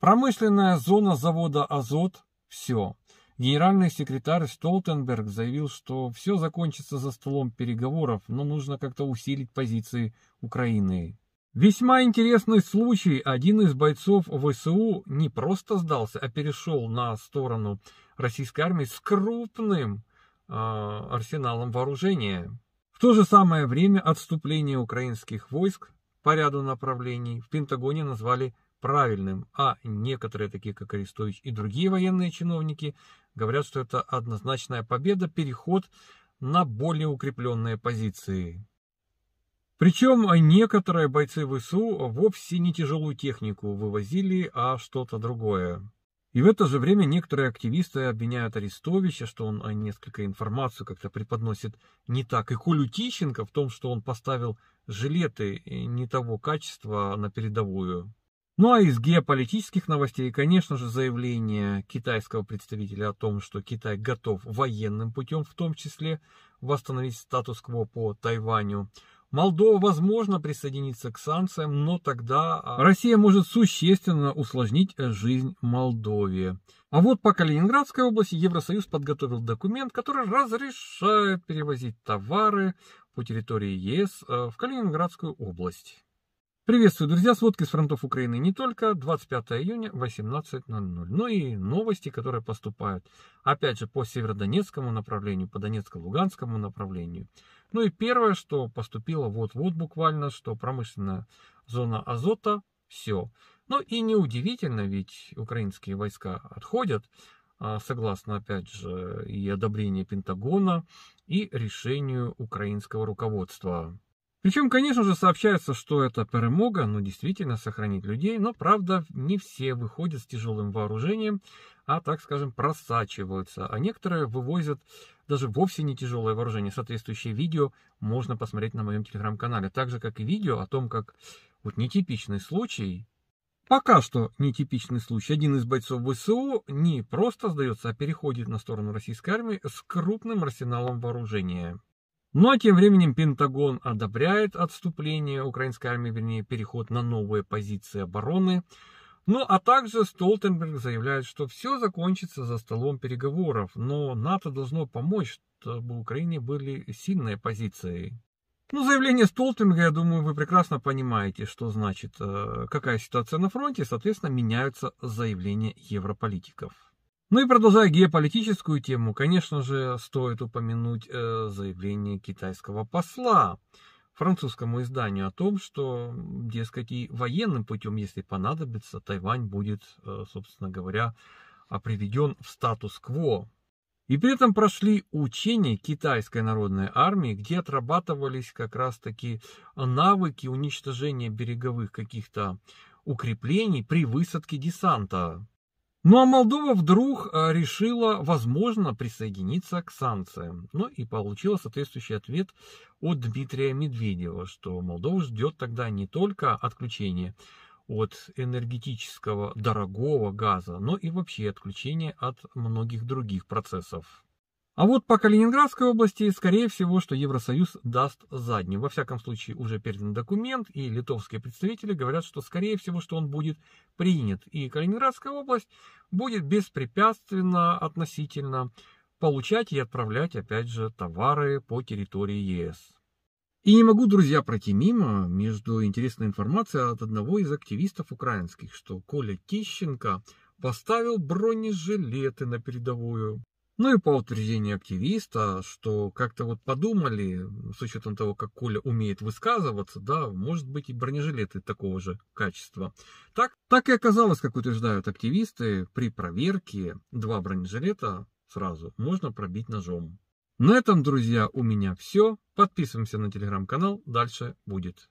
Промышленная зона завода «Азот» – все. Генеральный секретарь Столтенберг заявил, что все закончится за столом переговоров, но нужно как-то усилить позиции Украины. Весьма интересный случай. Один из бойцов ВСУ не просто сдался, а перешел на сторону российской армии с крупным э, арсеналом вооружения. В то же самое время отступление украинских войск по ряду направлений в Пентагоне назвали правильным, а некоторые, такие как Арестович и другие военные чиновники, говорят, что это однозначная победа, переход на более укрепленные позиции. Причем некоторые бойцы ВСУ вовсе не тяжелую технику вывозили, а что-то другое. И в это же время некоторые активисты обвиняют Арестовича, что он несколько информацию как-то преподносит не так. И Кулютищенко в том, что он поставил жилеты э, не того качества а на передовую. Ну а из геополитических новостей, конечно же, заявление китайского представителя о том, что Китай готов военным путем в том числе восстановить статус-кво по Тайваню. Молдова, возможно, присоединится к санкциям, но тогда а, Россия может существенно усложнить э, жизнь Молдове. А вот по Калининградской области Евросоюз подготовил документ, который разрешает перевозить товары по территории ЕС э, в Калининградскую область. Приветствую, друзья, сводки с фронтов Украины не только, 25 июня, 18.00, но ну и новости, которые поступают, опять же, по северодонецкому направлению, по Донецко-Луганскому направлению. Ну и первое, что поступило вот-вот буквально, что промышленная зона азота, все. Ну и неудивительно, ведь украинские войска отходят, а, согласно, опять же, и одобрению Пентагона, и решению украинского руководства. Причем, конечно же, сообщается, что это перемога, ну, действительно, сохранить людей, но, правда, не все выходят с тяжелым вооружением, а, так скажем, просачиваются, а некоторые вывозят даже вовсе не тяжелое вооружение. Соответствующее видео можно посмотреть на моем телеграм-канале, так же, как и видео о том, как вот нетипичный случай, пока что нетипичный случай, один из бойцов ВСУ не просто сдается, а переходит на сторону российской армии с крупным арсеналом вооружения. Ну а тем временем Пентагон одобряет отступление украинской армии, вернее, переход на новые позиции обороны. Ну а также Столтенберг заявляет, что все закончится за столом переговоров, но НАТО должно помочь, чтобы Украине были сильные позиции. Ну, заявление Столтенберга, я думаю, вы прекрасно понимаете, что значит, э, какая ситуация на фронте, соответственно, меняются заявления европолитиков. Ну и продолжая геополитическую тему, конечно же, стоит упомянуть э, заявление китайского посла французскому изданию о том, что, дескать, и военным путем, если понадобится, Тайвань будет, э, собственно говоря, а, приведен в статус-кво. И при этом прошли учения китайской народной армии, где отрабатывались как раз-таки навыки уничтожения береговых каких-то укреплений при высадке десанта ну а Молдова вдруг э, решила, возможно, присоединиться к санкциям. Ну и получила соответствующий ответ от Дмитрия Медведева, что Молдова ждет тогда не только отключение от энергетического дорогого газа, но и вообще отключение от многих других процессов. А вот по Калининградской области, скорее всего, что Евросоюз даст заднюю. Во всяком случае, уже передан документ, и литовские представители говорят, что, скорее всего, что он будет принят. И Калининградская область будет беспрепятственно относительно получать и отправлять, опять же, товары по территории ЕС. И не могу, друзья, пройти мимо между интересной информацией от одного из активистов украинских, что Коля Тищенко поставил бронежилеты на передовую. Ну и по утверждению активиста, что как-то вот подумали, с учетом того, как Коля умеет высказываться, да, может быть и бронежилеты такого же качества. Так, так и оказалось, как утверждают активисты, при проверке два бронежилета сразу можно пробить ножом. На этом, друзья, у меня все. Подписываемся на телеграм-канал, дальше будет.